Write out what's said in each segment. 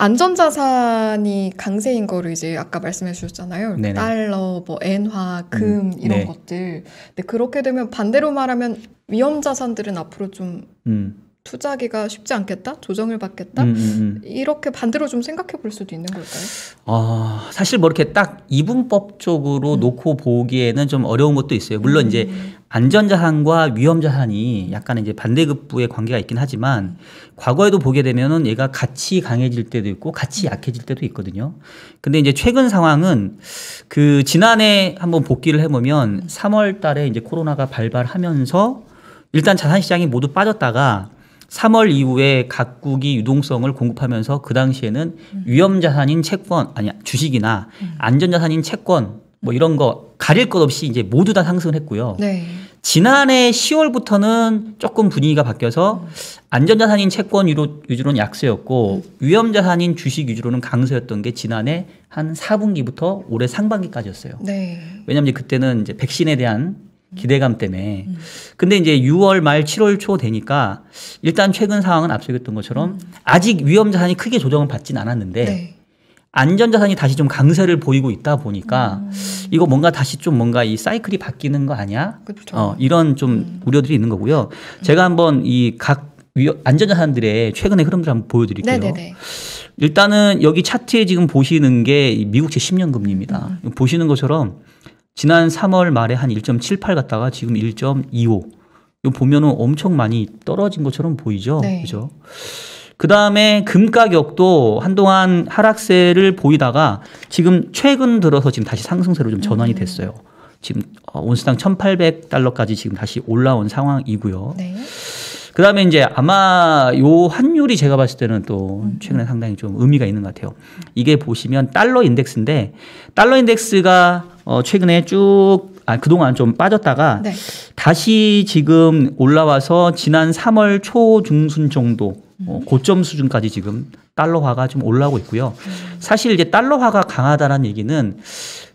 안전자산이 강세인 거를 이제 아까 말씀해 주셨잖아요. 네네. 달러, 뭐 엔화, 금 음, 이런 네. 것들. 근데 그렇게 되면 반대로 말하면 위험 자산들은 앞으로 좀 음. 투자하기가 쉽지 않겠다, 조정을 받겠다 음, 음, 음. 이렇게 반대로 좀 생각해 볼 수도 있는 걸까요? 아 어, 사실 뭐 이렇게 딱 이분법 쪽으로 음. 놓고 보기에는 좀 어려운 것도 있어요. 물론 이제 음. 안전자산과 위험자산이 약간 이제 반대급부의 관계가 있긴 하지만 과거에도 보게 되면은 얘가 같이 강해질 때도 있고 같이 약해질 때도 있거든요. 근데 이제 최근 상황은 그 지난해 한번 복귀를 해보면 3월 달에 이제 코로나가 발발하면서 일단 자산 시장이 모두 빠졌다가 3월 이후에 각국이 유동성을 공급하면서 그 당시에는 음. 위험 자산인 채권 아니 주식이나 음. 안전 자산인 채권 뭐 이런 거 가릴 것 없이 이제 모두 다 상승을 했고요. 네. 지난해 10월부터는 조금 분위기가 바뀌어서 음. 안전자산인 채권 위로, 위주로는 약세였고 음. 위험자산인 주식 위주로는 강세였던 게 지난해 한 4분기부터 올해 상반기까지였어요. 네. 왜냐하면 이제 그때는 이제 백신에 대한 기대감 때문에. 음. 근데 이제 6월 말 7월 초 되니까 일단 최근 상황은 앞서 얘기했던 것처럼 음. 아직 위험 자산이 크게 조정을 받진 않았는데 네. 안전 자산이 다시 좀 강세를 보이고 있다 보니까 음. 이거 뭔가 다시 좀 뭔가 이 사이클이 바뀌는 거 아니야? 그렇죠. 어, 이런 좀 음. 우려들이 있는 거고요. 음. 제가 한번 이각 안전 자산들의 최근의 흐름들 한번 보여드릴게요. 네네네. 네, 네. 일단은 여기 차트에 지금 보시는 게 미국 제 10년 금리입니다. 음. 보시는 것처럼 지난 3월 말에 한 1.78 갔다가 지금 1.25. 이 보면은 엄청 많이 떨어진 것처럼 보이죠. 네. 그죠? 그 다음에 금 가격도 한동안 하락세를 보이다가 지금 최근 들어서 지금 다시 상승세로 좀 전환이 음. 됐어요. 지금 어, 온스당 1,800달러까지 지금 다시 올라온 상황이고요. 네. 그 다음에 이제 아마 요 환율이 제가 봤을 때는 또 음. 최근에 상당히 좀 의미가 있는 것 같아요. 이게 보시면 달러 인덱스인데 달러 인덱스가 어, 최근에 쭉 아, 그동안 좀 빠졌다가 네. 다시 지금 올라와서 지난 3월 초 중순 정도 어, 고점 수준까지 지금 달러화가 좀 올라오고 있고요. 사실 이제 달러화가 강하다는 얘기는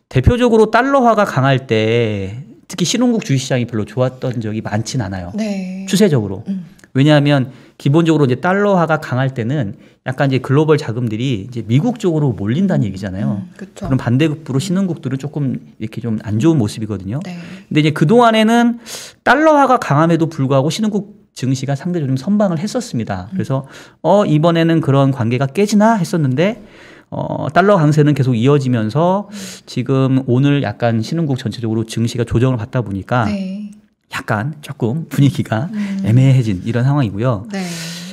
대표적으로 달러화가 강할 때 특히 신혼국 주식시장이 별로 좋았던 적이 많진 않아요. 네. 추세적으로. 음. 왜냐하면 기본적으로 이제 달러화가 강할 때는 약간 이제 글로벌 자금들이 이제 미국 쪽으로 몰린다는 얘기잖아요. 음, 그쵸. 럼 반대급부로 음. 신흥국들은 조금 이렇게 좀 안 좋은 모습이거든요. 네. 근데 이제 그 동안에는 달러화가 강함에도 불구하고 신흥국 증시가 상대적으로 좀 선방을 했었습니다. 음. 그래서 어 이번에는 그런 관계가 깨지나 했었는데 어, 달러 강세는 계속 이어지면서 지금 오늘 약간 신흥국 전체적으로 증시가 조정을 받다 보니까 네. 약간 조금 음. 분위기가 음. 애매해진 이런 상황이고요. 네.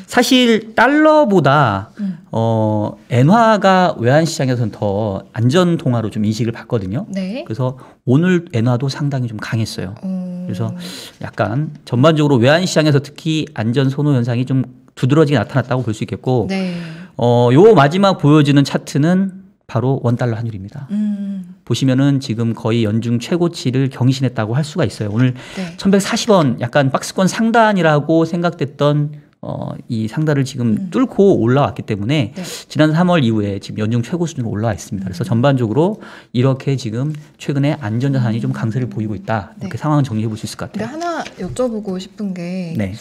사실 달러보다 음. 어 엔화가 외환 시장에서는 더 안전 통화로 좀 인식을 받거든요. 네. 그래서 오늘 엔화도 상당히 좀 강했어요. 음. 그래서 약간 전반적으로 외환 시장에서 특히 안전 선호 현상이 좀 두드러지게 나타났다고 볼 수 있겠고, 네. 어요 마지막 보여지는 차트는 바로 원 달러 환율입니다. 음. 보시면은 지금 거의 연중 최고치를 경신했다고 할 수가 있어요. 오늘 네. 1140원 약간 박스권 상단이라고 생각됐던 어, 이 상단을 지금 음. 뚫고 올라왔기 때문에 네. 지난 3월 이후에 지금 연중 최고 수준으로 올라와 있습니다. 그래서 음. 전반적으로 이렇게 지금 최근에 안전자산이 음. 좀 강세를 보이고 있다. 이렇게 네. 상황을 정리해 볼 수 있을 것 같아요. 하나 여쭤보고 싶은 게 네.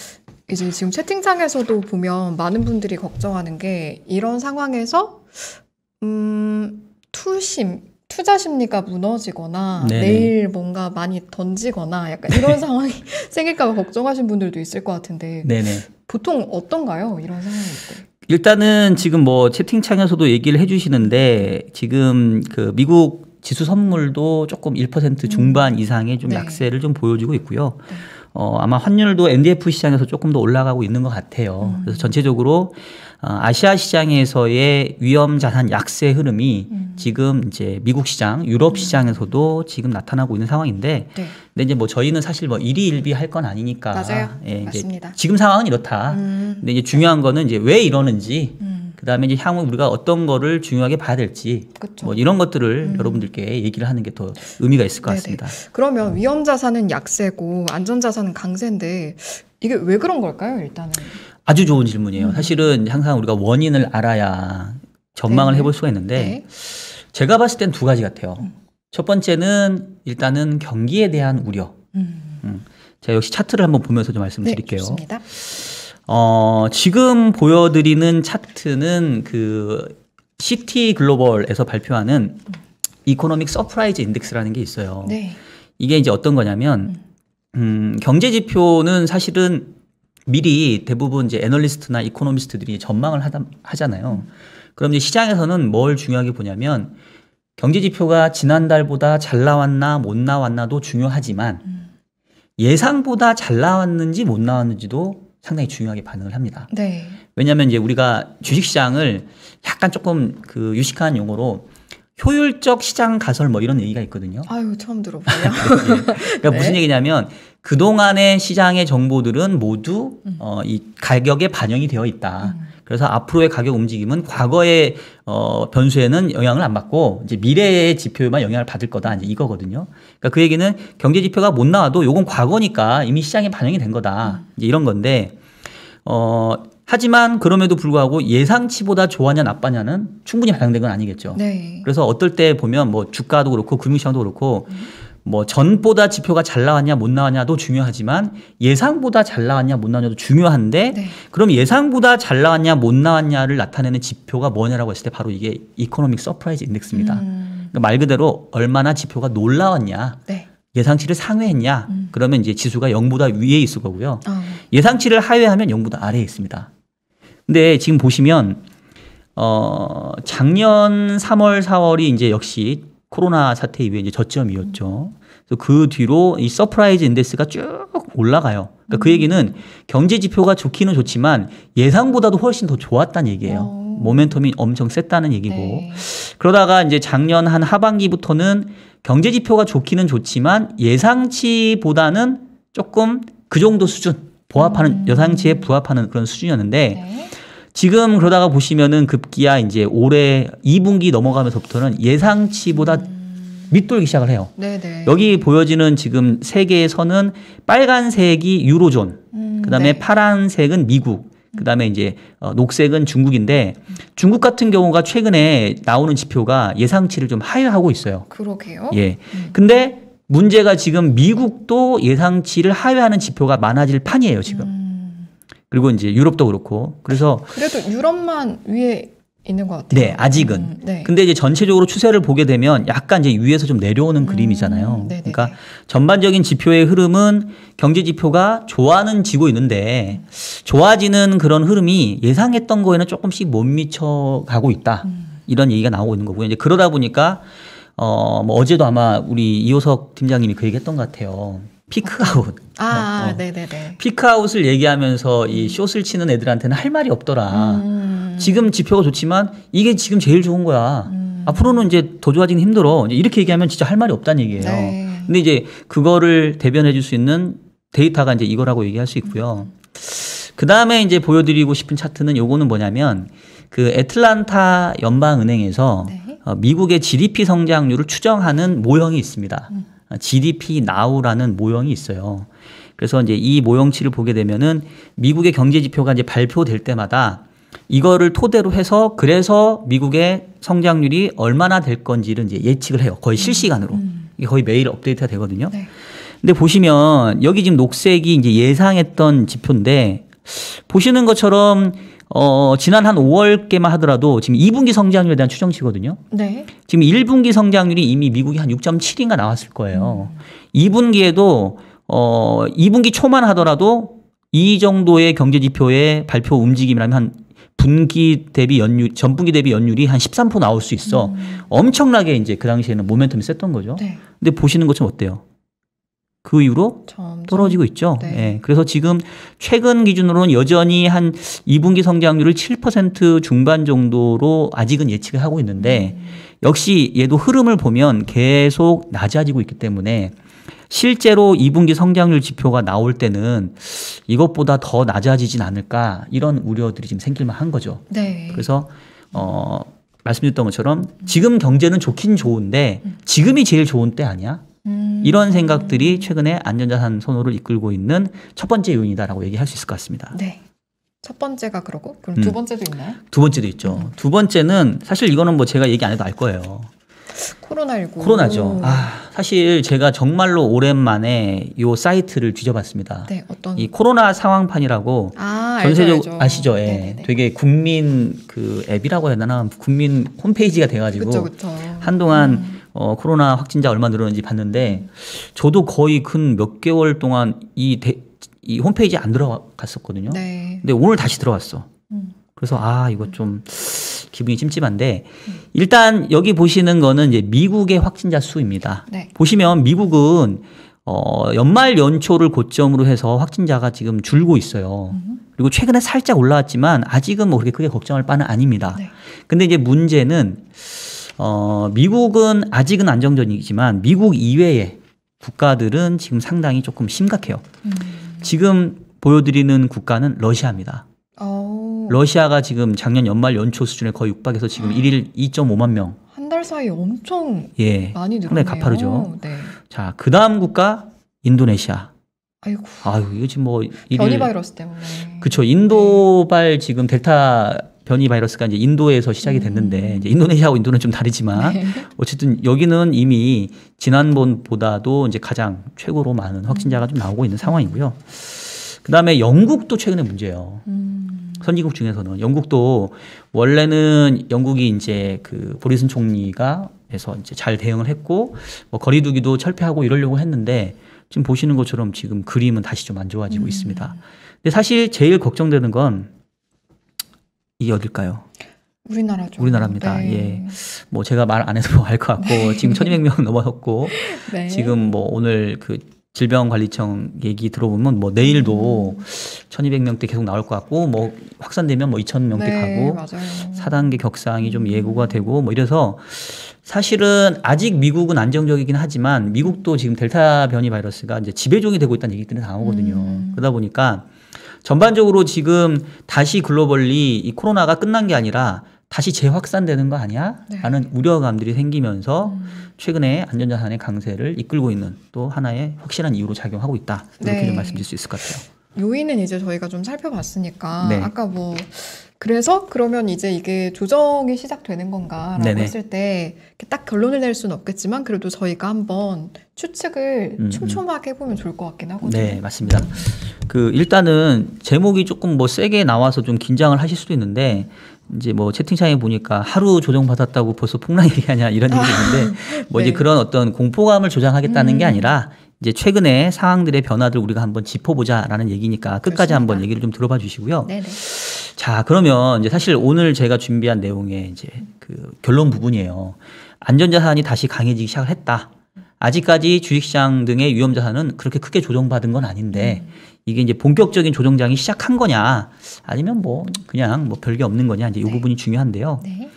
이제 지금 채팅창에서도 보면 많은 분들이 걱정하는 게 이런 상황에서 음, 투심 투자 심리가 무너지거나 네네. 네. 내일 뭔가 많이 던지거나 약간 이런 상황이 생길까봐 걱정하신 분들도 있을 것 같은데 네네. 네. 보통 어떤가요? 이런 상황일 때? 일단은 지금 뭐 채팅창에서도 얘기를 해주시는데 지금 그 미국 지수 선물도 조금 1% 음. 중반 음. 이상의 좀 네. 약세를 좀 보여주고 있고요. 네. 어, 아마 환율도 NDF 시장에서 조금 더 올라가고 있는 것 같아요. 음. 그래서 전체적으로 어, 아시아 시장에서의 위험 자산 약세 흐름이 음. 지금 이제 미국 시장, 유럽 음. 시장에서도 지금 나타나고 있는 상황인데 네. 근데 이제 뭐 저희는 사실 뭐 일희일비 할 건 아니니까 맞아요. 예, 맞습니다. 지금 상황은 이렇다. 음. 근데 이제 중요한 거는 이제 왜 이러는지 음. 그다음에 이제 향후 우리가 어떤 거를 중요하게 봐야 될지 그쵸. 뭐 이런 것들을 음. 여러분들께 얘기를 하는 게 더 의미가 있을 것 네네. 같습니다. 그러면 음. 위험 자산은 약세고 안전 자산은 강세인데 이게 왜 그런 걸까요? 일단은 아주 좋은 질문이에요. 음. 사실은 항상 우리가 원인을 알아야 전망을 네 해볼 수가 있는데 네. 제가 봤을 땐 두 가지 같아요. 음. 첫 번째는 일단은 경기에 대한 우려. 음. 음. 제가 역시 차트를 한번 보면서 좀 말씀드릴게요. 을 네, 어, 지금 보여드리는 차트는 그 시티 글로벌에서 발표하는 이코노믹 서프라이즈 인덱스라는 게 있어요. 네. 이게 이제 어떤 거냐면 음, 음 경제 지표는 사실은 미리 대부분 이제 애널리스트나 이코노미스트들이 전망을 하다, 하잖아요. 그럼 이제 시장에서는 뭘 중요하게 보냐면 경제 지표가 지난달보다 잘 나왔나 못 나왔나도 중요하지만 음. 예상보다 잘 나왔는지 못 나왔는지도 상당히 중요하게 반응을 합니다. 네. 왜냐하면 이제 우리가 주식시장을 약간 조금 그 유식한 용어로 효율적 시장 가설 뭐 이런 얘기가 있거든요. 아유 처음 들어봐요. 네, 예. 그러니까 네. 무슨 얘기냐면 그 동안의 시장의 정보들은 모두 음. 어, 이 가격에 반영이 되어 있다. 음. 그래서 앞으로의 가격 움직임은 과거의 어, 변수에는 영향을 안 받고 이제 미래의 지표에만 영향을 받을 거다 이제 이거거든요. 그러니까 그 얘기는 경제 지표가 못 나와도 요건 과거니까 이미 시장에 반영이 된 거다. 음. 이제 이런 건데 어. 하지만 그럼에도 불구하고 예상치보다 좋았냐 나빠냐는 충분히 반영된 건 아니겠죠. 네. 그래서 어떨 때 보면 뭐 주가도 그렇고 금융시장도 그렇고 음. 뭐 전보다 지표가 잘 나왔냐 못 나왔냐도 중요하지만 예상보다 잘 나왔냐 못 나왔냐도 중요한데 네. 그럼 예상보다 잘 나왔냐 못 나왔냐를 나타내는 지표가 뭐냐라고 했을 때 바로 이게 이코노믹 서프라이즈 인덱스입니다. 음. 그러니까 말 그대로 얼마나 지표가 놀라웠냐 네. 예상치를 상회했냐 음. 그러면 이제 지수가 0보다 위에 있을 거고요. 어. 예상치를 하회하면 0보다 아래에 있습니다. 근데 지금 보시면 어 작년 3월 4월이 이제 역시 코로나 사태 이후에 이제 저점이었죠. 그래서 그 뒤로 이 서프라이즈 인덱스가 쭉 올라가요. 그러니까 그 음. 그 얘기는 경제 지표가 좋기는 좋지만 예상보다도 훨씬 더 좋았다는 얘기예요. 오. 어. 모멘텀이 엄청 셌다는 얘기고. 네. 그러다가 이제 작년 한 하반기부터는 경제 지표가 좋기는 좋지만 예상치보다는 조금 그 정도 수준 보합하는 음. 예상치에 부합하는 그런 수준이었는데 네. 지금 그러다가 보시면은 급기야 이제 올해 2분기 넘어가면서부터는 예상치보다 음. 밑돌기 시작을 해요. 네네. 여기 보여지는 지금 세계에서는 빨간색이 유로존, 음, 그다음에 네. 파란색은 미국, 음. 그다음에 이제 어, 녹색은 중국인데 음. 중국 같은 경우가 최근에 나오는 지표가 예상치를 좀 하회하고 있어요. 그러게요. 예. 음. 근데 문제가 지금 미국도 예상치를 하회하는 지표가 많아질 판이에요, 지금. 음. 그리고 이제 유럽도 그렇고 그래서 그래도 유럽만 위에 있는 것 같아요. 네, 아직은. 음, 네. 근데 이제 전체적으로 추세를 보게 되면 약간 이제 위에서 좀 내려오는 음, 그림이잖아요. 네네 네, 그러니까 네. 전반적인 지표의 흐름은 경제 지표가 좋아는 지고 있는데 좋아지는 그런 흐름이 예상했던 거에는 조금씩 못 미쳐 가고 있다. 음. 이런 얘기가 나오고 있는 거고요. 이제 그러다 보니까 어, 뭐 어제도 아마 우리 이호석 팀장님이 그 얘기 했던 것 같아요. 피크아웃. 아, 아 어, 어. 네네네. 피크아웃을 얘기하면서 이 숏을 치는 애들한테는 할 말이 없더라. 음. 지금 지표가 좋지만 이게 지금 제일 좋은 거야. 음. 앞으로는 이제 더 좋아지긴 힘들어. 이렇게 얘기하면 진짜 할 말이 없다는 얘기예요. 네. 근데 이제 그거를 대변해 줄 수 있는 데이터가 이제 이거라고 얘기할 수 있고요. 그 다음에 이제 보여드리고 싶은 차트는 요거는 뭐냐면 그 애틀란타 연방은행에서 네. 어, 미국의 GDP 성장률을 추정하는 모형이 있습니다. 음. GDP now라는 모형이 있어요. 그래서 이제 이 모형치를 보게 되면은 미국의 경제 지표가 이제 발표될 때마다 이거를 토대로 해서 그래서 미국의 성장률이 얼마나 될 건지를 이제 예측을 해요. 거의 음. 실시간으로. 음. 이게 거의 매일 업데이트가 되거든요. 네. 근데 보시면 여기 지금 녹색이 이제 예상했던 지표인데 보시는 것처럼 어, 어, 지난 한 5월께만 하더라도 지금 2분기 성장률에 대한 추정치거든요. 네. 지금 1분기 성장률이 이미 미국이 한 6.7인가 나왔을 거예요. 음. 2분기에도 어, 2분기 초만 하더라도 이 정도의 경제 지표의 발표 움직임이라면 한 분기 대비 연율, 전분기 대비 연율이 한 13% 나올 수 있어. 음. 엄청나게 이제 그 당시에는 모멘텀이 셌던 거죠. 네. 근데 보시는 것처럼 어때요? 그 이후로 점점. 떨어지고 있죠. 네. 예. 그래서 지금 최근 기준으로는 여전히 한 2분기 성장률을 7% 중반 정도로 아직은 예측을 하고 있는데 음. 역시 얘도 흐름을 보면 계속 낮아지고 있기 때문에 실제로 2분기 성장률 지표가 나올 때는 이것보다 더 낮아지진 않을까 이런 우려들이 지금 생길만 한 거죠. 네. 그래서 어 말씀드렸던 것처럼 지금 경제는 좋긴 좋은데 음. 지금이 제일 좋은 때 아니야? 음. 이런 생각들이 최근에 안전자산 선호를 이끌고 있는 첫 번째 요인이다라고 얘기할 수 있을 것 같습니다. 네. 첫 번째가 그러고 그럼 음. 두 번째도 있나요? 두 번째도 있죠. 음. 두 번째는 사실 이거는 뭐 제가 얘기 안 해도 알 거예요. 코로나19. 코로나죠. 아, 사실 제가 정말로 오랜만에 요 사이트를 뒤져봤습니다. 네, 어떤 이 코로나 상황판이라고 아, 전세적 아시죠? 예. 되게 국민 그 앱이라고 해야 되나? 국민 홈페이지가 돼 가지고 한동안 음. 어, 코로나 확진자 얼마 늘었는지 봤는데 저도 거의 근 몇 개월 동안 이, 대, 이 홈페이지 안 들어갔었거든요. 네. 근데 오늘 다시 들어왔어. 음. 그래서 아 이거 좀 음. 기분이 찜찜한데 음. 일단 여기 보시는 거는 이제 미국의 확진자 수입니다. 네. 보시면 미국은 어, 연말 연초를 고점으로 해서 확진자가 지금 줄고 있어요. 그리고 최근에 살짝 올라왔지만 아직은 뭐 그렇게 크게 걱정할 바는 아닙니다. 네. 근데 이제 문제는 어, 미국은 아직은 안정적이지만 미국 이외의 국가들은 지금 상당히 조금 심각해요. 음. 지금 보여드리는 국가는 러시아입니다. 오. 어. 러시아가 지금 작년 연말 연초 수준에 거의 육박해서 지금 1일 음. 2.5만 명. 한 달 사이 엄청 예, 많이 늘었네요. 상당히 가파르죠. 네. 자, 그 다음 국가 인도네시아. 아이고. 아유, 이거 지금 뭐 변이 바이러스 때문에. 그렇죠. 인도발 지금 델타 변이 바이러스가 이제 인도에서 시작이 됐는데 음. 이제 인도네시아하고 인도는 좀 다르지만 네. 어쨌든 여기는 이미 지난번보다도 이제 가장 최고로 많은 확진자가 좀 나오고 있는 상황이고요. 그다음에 영국도 최근에 문제예요. 음. 선진국 중에서는 영국도 원래는 영국이 이제 그 보리슨 총리가 해서 이제 잘 대응을 했고 뭐 거리두기도 철폐하고 이러려고 했는데 지금 보시는 것처럼 지금 그림은 다시 좀 안 좋아지고 음. 있습니다. 근데 사실 제일 걱정되는 건이 어딜까요? 우리나라죠. 우리나라입니다. 네. 예. 뭐 제가 말 안 해서 뭐 알것 같고 네. 지금 1200명 넘어섰고 네. 지금 뭐 오늘 그 질병관리청 얘기 들어보면 뭐 내일도 음. 1200명대 계속 나올 것 같고 뭐 확산되면 뭐 2000명대 가고 맞아요. 4단계 격상이 좀 음. 예고가 되고 뭐 이래서 사실은 아직 미국은 안정적이긴 하지만 미국도 지금 델타 변이 바이러스가 이제 지배종이 되고 있다는 얘기들이 나오거든요. 음. 그러다 보니까 전반적으로 지금 다시 글로벌리 이 코로나가 끝난 게 아니라 다시 재확산되는 거 아니야? 네. 라는 우려감들이 생기면서 음. 최근에 안전자산의 강세를 이끌고 있는 또 하나의 확실한 이유로 작용하고 있다. 이렇게 네. 좀 말씀드릴 수 있을 것 같아요. 요인은 이제 저희가 좀 살펴봤으니까 네. 아까 뭐 그래서 그러면 이제 이게 조정이 시작되는 건가라고 네네. 했을 때 딱 결론을 낼 수는 없겠지만 그래도 저희가 한번 추측을 음, 음. 촘촘하게 해보면 좋을 것 같긴 하거든요. 네, 맞습니다. 그 일단은 제목이 조금 뭐 세게 나와서 좀 긴장을 하실 수도 있는데 이제 뭐 채팅창에 보니까 하루 조정받았다고 벌써 폭락 얘기하냐 이런 얘기 있는데 뭐 이제 네. 그런 어떤 공포감을 조장하겠다는 음. 게 아니라 이제 최근의 상황들의 변화들 우리가 한번 짚어보자라는 얘기니까 끝까지 그렇습니까? 한번 얘기를 좀 들어봐 주시고요. 네네. 네. 자 그러면 이제 사실 오늘 제가 준비한 내용의 이제 그 결론 부분이에요. 안전자산이 다시 강해지기 시작을 했다. 아직까지 주식시장 등의 위험자산은 그렇게 크게 조정받은 건 아닌데 음. 이게 이제 본격적인 조정장이 시작한 거냐 아니면 뭐 그냥 뭐 별게 없는 거냐 이제 이 네. 부분이 중요한데요. 네.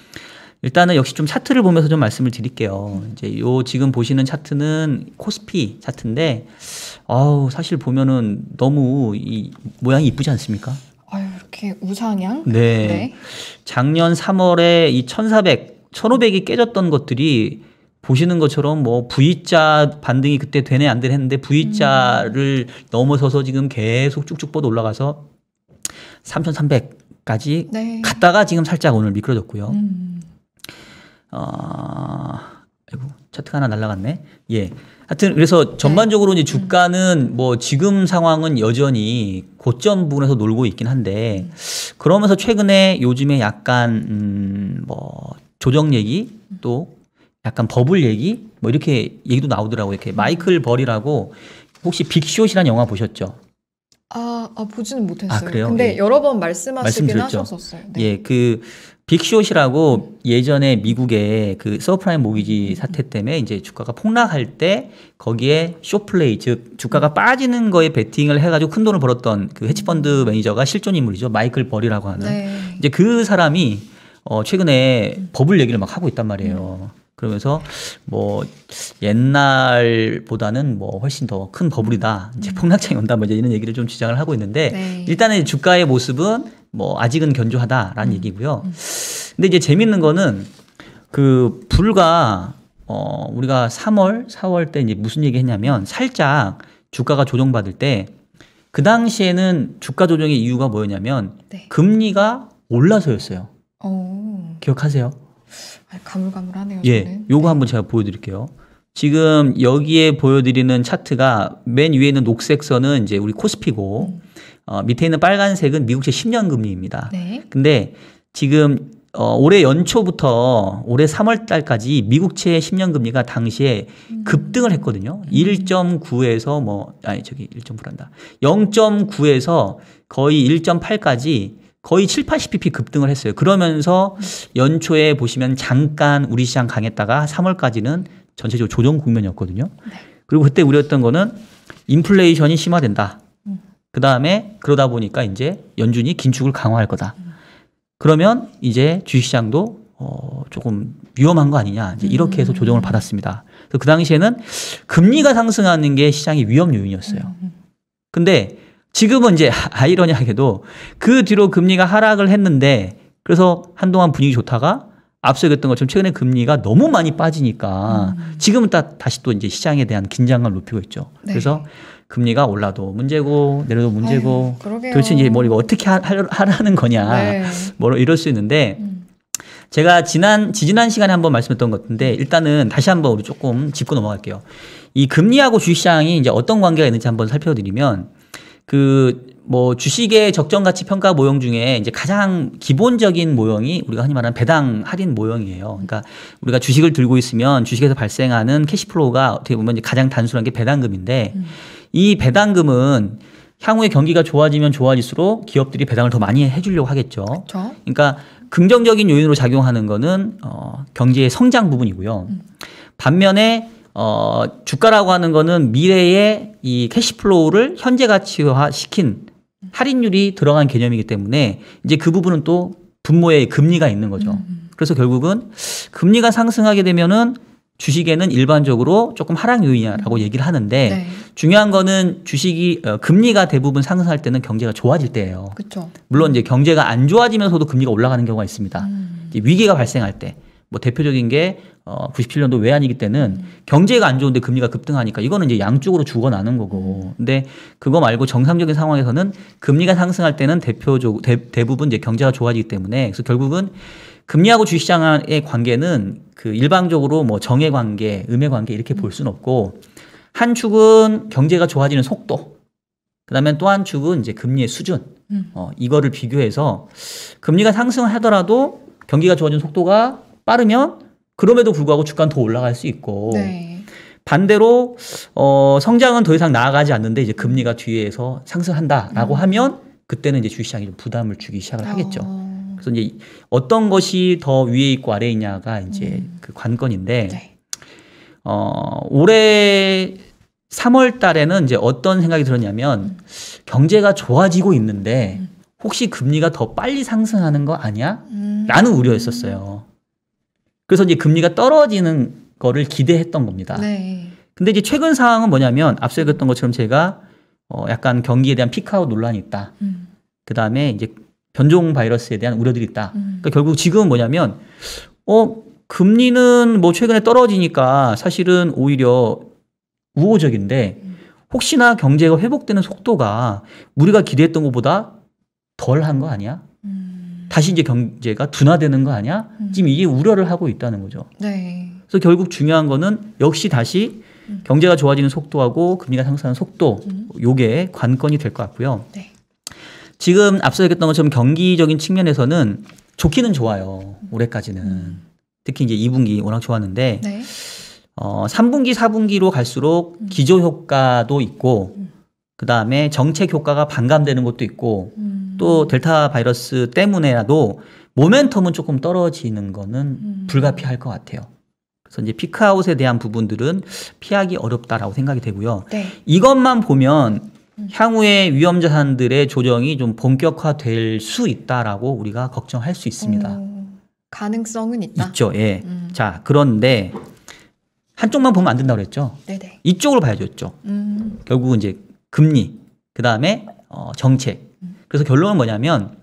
일단은 역시 좀 차트를 보면서 좀 말씀을 드릴게요. 이제 요 지금 보시는 차트는 코스피 차트인데 아우 사실 보면은 너무 이 모양이 이쁘지 않습니까? 아유 이렇게 우상향? 네. 네. 작년 3월에 이 1,400, 1,500이 깨졌던 것들이 보시는 것처럼 뭐 V자 반등이 그때 되네 안 되네 했는데 V자를 음. 넘어서서 지금 계속 쭉쭉 뻗어 올라가서 3,300까지 네. 갔다가 지금 살짝 오늘 미끄러졌고요. 음. 어, 아이고, 차트가 하나 날라갔네. 예. 하여튼 그래서 전반적으로 네. 이제 주가는 음. 뭐 지금 상황은 여전히 고점 부분에서 놀고 있긴 한데 그러면서 최근에 요즘에 약간 음뭐 조정 얘기 또 약간 버블 얘기 뭐 이렇게 얘기도 나오더라고요. 이렇게 마이클 음. 버리라고 혹시 빅쇼시라는 영화 보셨죠? 아, 아 보지는 못했어요. 아, 그래요? 근데 예. 여러 번 말씀하시긴 말씀드렸죠? 하셨었어요. 네. 예, 그 빅숏이라고 예전에 미국의 그 서프라임 모기지 사태 때문에 이제 주가가 폭락할 때 거기에 쇼플레이 즉 주가가 빠지는 거에 베팅을 해가지고 큰 돈을 벌었던 그 헤지펀드 매니저가 실존 인물이죠 마이클 버리라고 하는 네. 이제 그 사람이 어 최근에 버블 얘기를 막 하고 있단 말이에요. 음. 그러면서 뭐 옛날보다는 뭐 훨씬 더 큰 버블이다. 이제 음. 폭락장이 온다. 뭐 이제 이런 얘기를 좀 주장을 하고 있는데 네. 일단은 주가의 모습은 뭐 아직은 견조하다라는 음. 얘기고요. 음. 근데 이제 재밌는 거는 그 불과 어 우리가 3월, 4월 때 이제 무슨 얘기 했냐면 살짝 주가가 조정받을 때 그 당시에는 주가 조정의 이유가 뭐였냐면 네. 금리가 올라서였어요. 오. 어. 기억하세요? 아, 가물가물하네요. 예, 저는. 요거 네. 한번 제가 보여드릴게요. 지금 여기에 보여드리는 차트가 맨 위에 있는 녹색 선은 이제 우리 코스피고 음. 어, 밑에 있는 빨간색은 미국채 10년 금리입니다. 네. 근데 지금 어, 올해 연초부터 올해 3월 달까지 미국채 10년 금리가 당시에 음. 급등을 했거든요. 음. 1.9에서 뭐 아니 저기 1.9란다. 0.9에서 거의 1.8까지 거의 7, 80pp 급등을 했어요. 그러면서 연초에 보시면 잠깐 우리 시장 강했다가 3월까지는 전체적으로 조정 국면이었거든요. 네. 그리고 그때 우려했던 거는 인플레이션이 심화된다. 그 다음에 그러다 보니까 이제 연준이 긴축을 강화할 거다. 그러면 이제 주식시장도 어 조금 위험한 거 아니냐 이제 이렇게 해서 음. 조정을 받았습니다. 그래서 그 당시에는 금리가 상승하는 게 시장의 위험 요인이었어요. 음, 음. 근데 지금은 이제 아이러니하게도 그 뒤로 금리가 하락을 했는데 그래서 한동안 분위기 좋다가 앞서 얘기했던 것처럼 최근에 금리가 너무 많이 빠지니까 음. 지금은 다 다시 또 이제 시장에 대한 긴장감을 높이고 있죠. 네. 그래서 금리가 올라도 문제고 내려도 문제고 아유, 도대체 이제 뭘 어떻게 하, 하라는 거냐 네. 뭐 이럴 수 있는데 음. 제가 지난 지지난 시간에 한번 말씀했던 것 같은데 일단은 다시 한번 우리 조금 짚고 넘어갈게요. 이 금리하고 주식시장이 이제 어떤 관계가 있는지 한번 살펴드리면 그뭐 주식의 적정 가치 평가 모형 중에 이제 가장 기본적인 모형이 우리가 흔히 말하는 배당 할인 모형이에요. 그러니까 우리가 주식을 들고 있으면 주식에서 발생하는 캐시플로우가 어떻게 보면 가장 단순한 게 배당금인데 음. 이 배당금은 향후에 경기가 좋아지면 좋아질수록 기업들이 배당을 더 많이 해주려고 하겠죠. 그쵸? 그러니까 긍정적인 요인으로 작용하는 거는 어, 경제의 성장 부분이고요. 음. 반면에 어, 주가라고 하는 거는 미래의 이 캐시플로우를 현재 가치화 시킨 할인율이 들어간 개념이기 때문에 이제 그 부분은 또 분모의 금리가 있는 거죠. 음, 음. 그래서 결국은 금리가 상승하게 되면은 주식에는 일반적으로 조금 하락 요인이라고 음. 얘기를 하는데 네. 중요한 거는 주식이 어, 금리가 대부분 상승할 때는 경제가 좋아질 때예요. 그쵸. 물론 이제 경제가 안 좋아지면서도 금리가 올라가는 경우가 있습니다. 음. 위기가 발생할 때. 뭐 대표적인 게 어, 97년도 외환위기 때는 경제가 안 좋은데 금리가 급등하니까 이거는 이제 양쪽으로 죽어나는 거고. 근데 그거 말고 정상적인 상황에서는 금리가 상승할 때는 대표적 대, 부분 이제 경제가 좋아지기 때문에 그래서 결국은 금리하고 주식시장의 관계는 그 일방적으로 뭐 정의 관계, 음의 관계 이렇게 볼 수는 없고 한 축은 경제가 좋아지는 속도, 그다음에 또 한 축은 이제 금리의 수준, 음. 어, 이거를 비교해서 금리가 상승하더라도 을 경기가 좋아지는 속도가 빠르면 그럼에도 불구하고 주가는 더 올라갈 수 있고 네. 반대로 어, 성장은 더 이상 나아가지 않는데 이제 금리가 뒤에서 상승한다라고 음. 하면 그때는 이제 주식시장이 좀 부담을 주기 시작을 하겠죠. 어. 그래서 이제 어떤 것이 더 위에 있고 아래에 있냐가 이제 음. 그 관건인데 네. 어, 올해 3월 달에는 이제 어떤 생각이 들었냐면 음. 경제가 좋아지고 있는데 음. 혹시 금리가 더 빨리 상승하는 거 아니야? 음. 라는 우려였었어요. 음. 그래서 이제 금리가 떨어지는 거를 기대했던 겁니다. 네. 근데 이제 최근 상황은 뭐냐면 앞서 얘기했던 것처럼 제가 어 약간 경기에 대한 피카우 논란이 있다. 음. 그 다음에 이제 변종 바이러스에 대한 우려들이 있다. 음. 그러니까 결국 지금은 뭐냐면 어 금리는 뭐 최근에 떨어지니까 사실은 오히려 우호적인데 음. 혹시나 경제가 회복되는 속도가 우리가 기대했던 것보다 덜한 거 아니야? 다시 이제 경제가 둔화되는 거 아니야? 음. 지금 이게 우려를 하고 있다는 거죠. 네. 그래서 결국 중요한 거는 역시 다시 음. 경제가 좋아지는 속도하고 금리가 상승하는 속도 음. 요게 관건이 될 것 같고요. 네. 지금 앞서 얘기했던 것처럼 경기적인 측면에서는 좋기는 좋아요. 음. 올해까지는. 특히 이제 2분기 워낙 좋았는데 네. 어, 3분기, 4분기로 갈수록 기조 효과도 있고 그 다음에 정책 효과가 반감되는 것도 있고 음. 또 음. 델타 바이러스 때문에라도 모멘텀은 조금 떨어지는 거는 음. 불가피할 것 같아요. 그래서 이제 피크아웃에 대한 부분들은 피하기 어렵다라고 생각이 되고요. 네. 이것만 보면 음. 향후에 위험 자산들의 조정이 좀 본격화될 수 있다라고 우리가 걱정할 수 있습니다. 오, 가능성은 있다. 있죠. 예. 음. 자 그런데 한쪽만 보면 안 된다고 그랬죠. 네네. 네. 이쪽으로 봐야죠. 음. 결국은 이제 금리, 그 다음에 어, 정책, 그래서 결론은 뭐냐면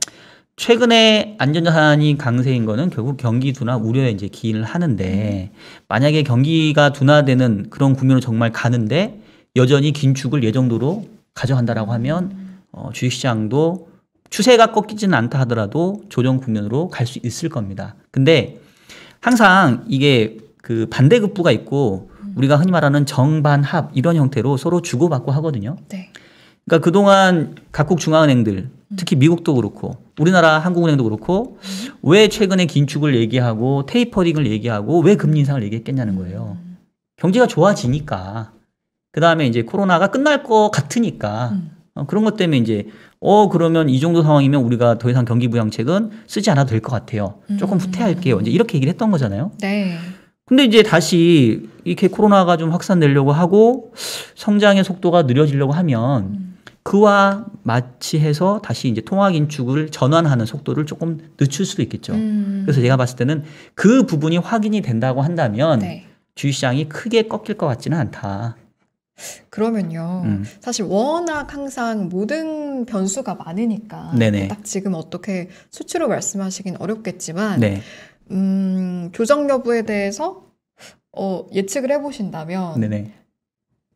최근에 안전자산이 강세인 거는 결국 경기 둔화 우려에 이제 기인을 하는데 만약에 경기가 둔화되는 그런 국면으로 정말 가는데 여전히 긴축을 예정도로 가져간다라고 하면 어, 주식시장도 추세가 꺾이지는 않다 하더라도 조정 국면으로 갈 수 있을 겁니다. 근데 항상 이게 그 반대급부가 있고 우리가 흔히 말하는 정반합 이런 형태로 서로 주고받고 하거든요. 네. 그러니까 그동안 각국 중앙은행들 특히 미국도 그렇고 우리나라 한국은행도 그렇고 왜 최근에 긴축을 얘기하고 테이퍼링을 얘기하고 왜 금리 인상을 얘기했겠냐는 거예요. 경제가 좋아지니까 그 다음에 이제 코로나가 끝날 것 같으니까 어, 그런 것 때문에 이제 어 그러면 이 정도 상황이면 우리가 더 이상 경기 부양책은 쓰지 않아도 될 것 같아요. 조금 음. 후퇴할게요. 이제 이렇게 얘기를 했던 거잖아요. 네. 근데 이제 다시 이렇게 코로나가 좀 확산되려고 하고 성장의 속도가 느려지려고 하면 음. 그와 마치해서 다시 이제 통화 긴축을 전환하는 속도를 조금 늦출 수도 있겠죠. 음. 그래서 제가 봤을 때는 그 부분이 확인이 된다고 한다면 네. 주식시장이 크게 꺾일 것 같지는 않다. 그러면요. 음. 사실 워낙 항상 모든 변수가 많으니까 네네. 딱 지금 어떻게 수치로 말씀하시긴 어렵겠지만 네. 음, 조정 여부에 대해서 어, 예측을 해보신다면 네네.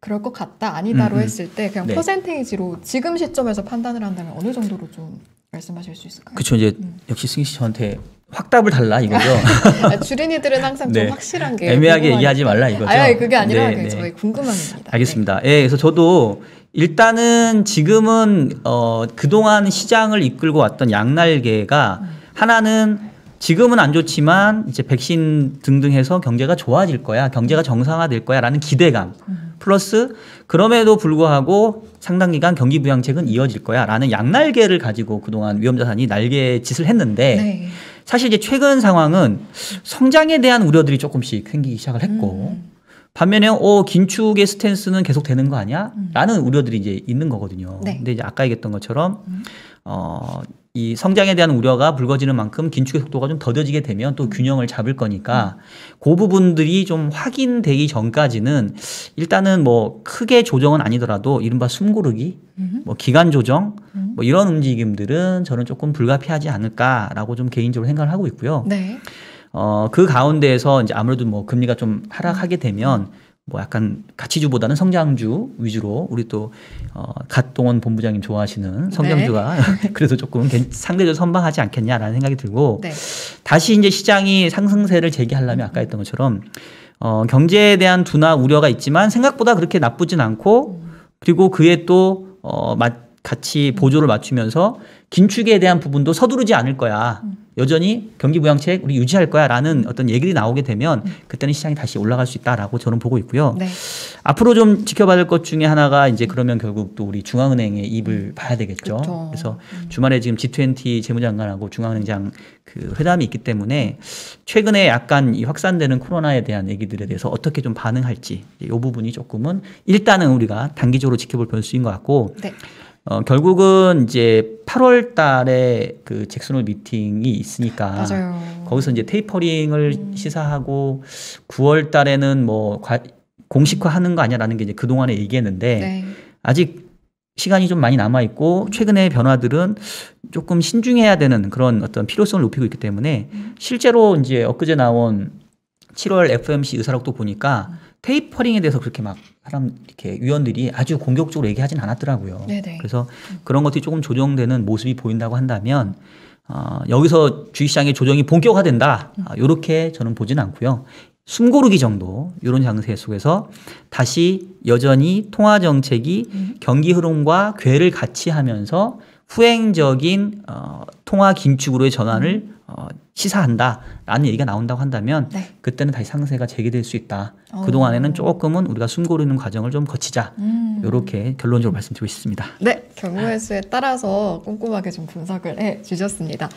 그럴 것 같다 아니다로 음음. 음. 했을 때 그냥 네. 퍼센테이지로 지금 시점에서 판단을 한다면 어느 정도로 좀 말씀하실 수 있을까요? 그렇 이제 음. 역시 승희 씨 저한테 확답을 달라 이거죠. 아, 주린이들은 항상 네. 좀 확실한 게 애매하게 궁금하니까. 얘기하지 말라 이거죠. 아예 그게 아니라 네, 네. 저희 궁금합니다. 알겠습니다. 네. 예, 그래서 저도 일단은 지금은 어 그동안 시장을 이끌고 왔던 양날개가 음. 하나는 지금은 안 좋지만 이제 백신 등등 해서 경제가 좋아질 거야, 경제가 정상화될 거야라는 기대감. 음. 플러스 그럼에도 불구하고 상당 기간 경기 부양책은 이어질 거야라는 양날개를 가지고 그동안 위험자산이 날개 짓을 했는데 네. 사실 이제 최근 상황은 성장에 대한 우려들이 조금씩 생기기 시작을 했고 음. 반면에 어 긴축의 스탠스는 계속 되는 거 아니야? 음. 라는 우려들이 이제 있는 거거든요. 네. 근데 이제 아까 얘기했던 것처럼 음. 어이 성장에 대한 우려가 불거지는 만큼 긴축의 속도가 좀 더뎌지게 되면 또 음. 균형을 잡을 거니까 음. 그 부분들이 좀 확인되기 전까지는 일단은 뭐 크게 조정은 아니더라도 이른바 숨고르기 음. 뭐 기간 조정 음. 뭐 이런 움직임들은 저는 조금 불가피하지 않을까라고 좀 개인적으로 생각을 하고 있고요. 네. 어, 그 가운데에서 이제 아무래도 뭐 금리가 좀 하락하게 되면 음. 뭐 약간 가치주보다는 성장주 위주로 우리 또 어, 갓동원 본부장님 좋아하시는 네. 성장주가 네. 그래도 조금 상대적으로 선방하지 않겠냐라는 생각이 들고 네. 다시 이제 시장이 상승세를 재개하려면 아까 했던 것처럼 어, 경제에 대한 두나 우려가 있지만 생각보다 그렇게 나쁘진 않고 그리고 그에 또 어, 같이 보조를 맞추면서 긴축에 대한 부분도 서두르지 않을 거야. 음. 여전히 경기 부양책 우리 유지할 거야라는 어떤 얘기들이 나오게 되면 음. 그때는 시장이 다시 올라갈 수 있다라고 저는 보고 있고요. 네. 앞으로 좀지켜받을것 중에 하나가 이제 그러면 결국 또 우리 중앙은행의 입을 음. 봐야 되겠죠. 그쵸. 그래서 음. 주말에 지금 G20 재무장관하고 중앙은행장 그 회담이 있기 때문에 최근에 약간 이 확산되는 코로나에 대한 얘기들에 대해서 어떻게 좀 반응할지 이 부분이 조금은 일단은 우리가 단기적으로 지켜볼 변수인 것 같고 네. 어, 결국은 이제 8월 달에 그 잭슨홀 미팅이 있으니까 맞아요. 거기서 이제 테이퍼링을 음. 시사하고 9월 달에는 뭐 과, 공식화하는 거 아니야라는 게 이제 그동안에 얘기했는데 네. 아직 시간이 좀 많이 남아 있고 최근의 변화들은 조금 신중해야 되는 그런 어떤 필요성을 높이고 있기 때문에 음. 실제로 이제 엊그제 나온 7월 FMC 의사록도 보니까 음. 테이퍼링에 대해서 그렇게 막 사람 이렇게 위원들이 아주 공격적으로 얘기하진 않았더라고요. 네네. 그래서 음. 그런 것들이 조금 조정되는 모습이 보인다고 한다면 어, 여기서 주식시장의 조정이 본격화된다. 음. 아, 이렇게 저는 보진 않고요. 숨고르기 정도 이런 장세 속에서 다시 여전히 통화 정책이 음. 경기 흐름과 궤를 같이 하면서 후행적인 어, 통화 긴축으로의 전환을 어, 시사한다라는 얘기가 나온다고 한다면 네. 그때는 다시 상세가 재개될 수 있다. 어. 그 동안에는 조금은 우리가 숨고르는 과정을 좀 거치자. 음. 이렇게 결론적으로 말씀드리고 싶습니다. 네, 경우의 수에 따라서 꼼꼼하게 좀 분석을 해 주셨습니다.